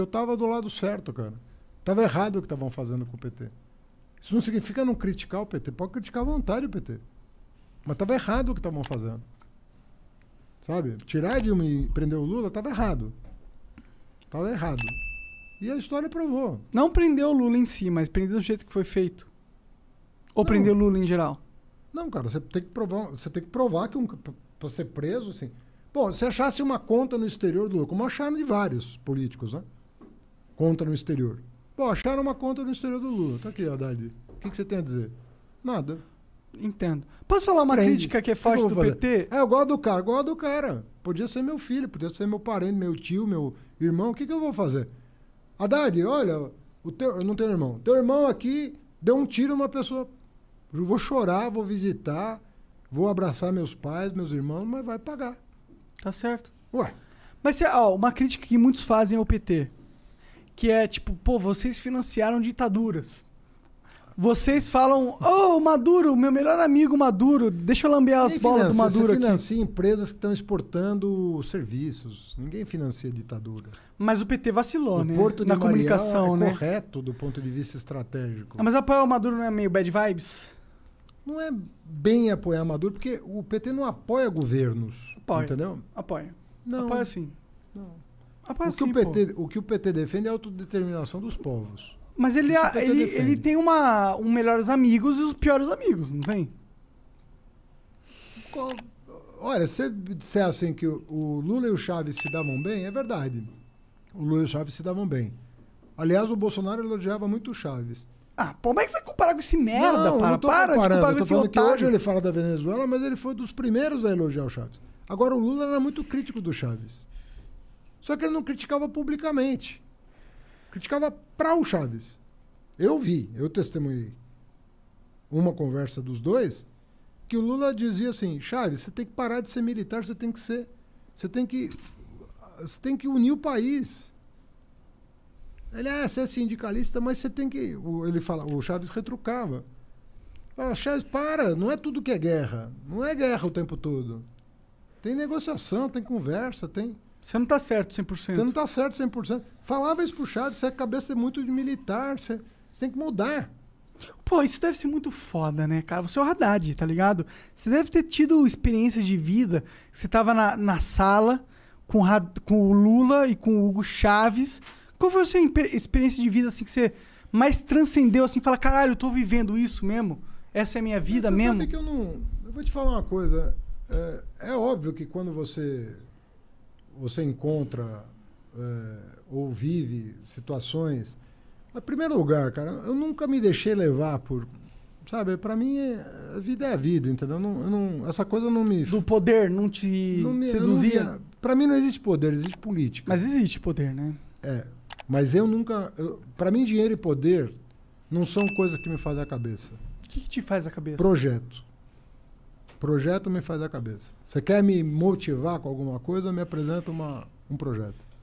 Eu estava do lado certo, cara. Tava errado o que estavam fazendo com o PT. Isso não significa não criticar o PT. Pode criticar à vontade o PT. Mas tava errado o que estavam fazendo. Sabe? Tirar de um e prender o Lula Tava errado. Tava errado. E a história provou. Não prendeu o Lula em si, mas prendeu do jeito que foi feito. Ou não. prendeu o Lula em geral? Não, cara, você tem que provar, você tem que provar que um, pra ser preso, assim. Bom, se achasse uma conta no exterior do Lula, como acharam de vários políticos, né? Conta no exterior. Pô, acharam uma conta no exterior do Lula. Tá aqui, Haddad. O que, que você tem a dizer? Nada. Entendo. Posso falar uma Prende. crítica que é forte do fazer? PT? É, eu gosto do cara, gosto do cara. Podia ser meu filho, podia ser meu parente, meu tio, meu irmão. O que, que eu vou fazer? Haddad, olha, o teu, eu não tenho irmão. Teu irmão aqui deu um tiro numa pessoa. Eu vou chorar, vou visitar, vou abraçar meus pais, meus irmãos, mas vai pagar. Tá certo. Ué. Mas ó, uma crítica que muitos fazem ao PT que é tipo, pô, vocês financiaram ditaduras. Vocês falam, ô oh, Maduro, meu melhor amigo Maduro, deixa eu lamber as bolas financia, do Maduro você aqui. financia empresas que estão exportando serviços. Ninguém financia ditadura. Mas o PT vacilou, o né? Porto Na Marial comunicação, é né? correto do ponto de vista estratégico. mas apoiar o Maduro não é meio bad vibes? Não é bem apoiar Maduro, porque o PT não apoia governos. Apoia. Entendeu? Apoia. Não. Apoia sim. Não o, que o, PT, o que o PT defende é a autodeterminação dos povos. Mas ele, é ele, ele tem uma, um melhores amigos e os piores amigos, não tem? olha, se dissessem que o, o, Lula e o Chaves se davam bem, é verdade. O Lula e o Chaves se davam bem. Aliás, o Bolsonaro elogiava muito o Chaves. Ah, pô, como é que vai comparar com esse merda? Não, para, não para comparando. de comparar com esse otário. hoje ele fala da Venezuela, mas ele foi dos primeiros a elogiar o Chaves. Agora, o Lula era muito crítico do Chaves. Só que ele não criticava publicamente. Criticava para o Chaves. Eu vi, eu testemunhei uma conversa dos dois que o Lula dizia assim: Chaves, você tem que parar de ser militar, você tem que ser, você tem que, você tem que unir o país. Ele é, você é sindicalista, mas você tem que, o, ele fala, o Chaves retrucava. Fala, Chaves, para, não é tudo que é guerra, não é guerra o tempo todo. Tem negociação, tem conversa, tem você não está certo 100%. Você não está certo 100%. Falava isso pro Chaves, você é cabeça é muito de militar, você, você tem que mudar. Pô, isso deve ser muito foda, né, cara? Você é o Haddad, tá ligado? Você deve ter tido experiências de vida. Você tava na, na sala com, com o Lula e com o Hugo Chaves. Qual foi a sua experiência de vida, assim, que você mais transcendeu, assim, fala, caralho, eu tô vivendo isso mesmo? Essa é a minha vida você mesmo? Sabe que eu não... Eu vou te falar uma coisa. É, é óbvio que quando você você encontra é, ou vive situações. Mas, em primeiro lugar, cara, eu nunca me deixei levar por. Sabe, para mim, é, a vida é a vida, entendeu? não, eu não, essa coisa não me. Do poder não te não me, seduzia? Para mim não existe poder, existe política. Mas existe poder, né? É. Mas eu nunca. Para mim, dinheiro e poder não são coisas que me fazem a cabeça. O que, que te faz a cabeça? Projeto. Projeto me faz a cabeça. Você quer me motivar com alguma coisa, me apresenta uma, um projeto.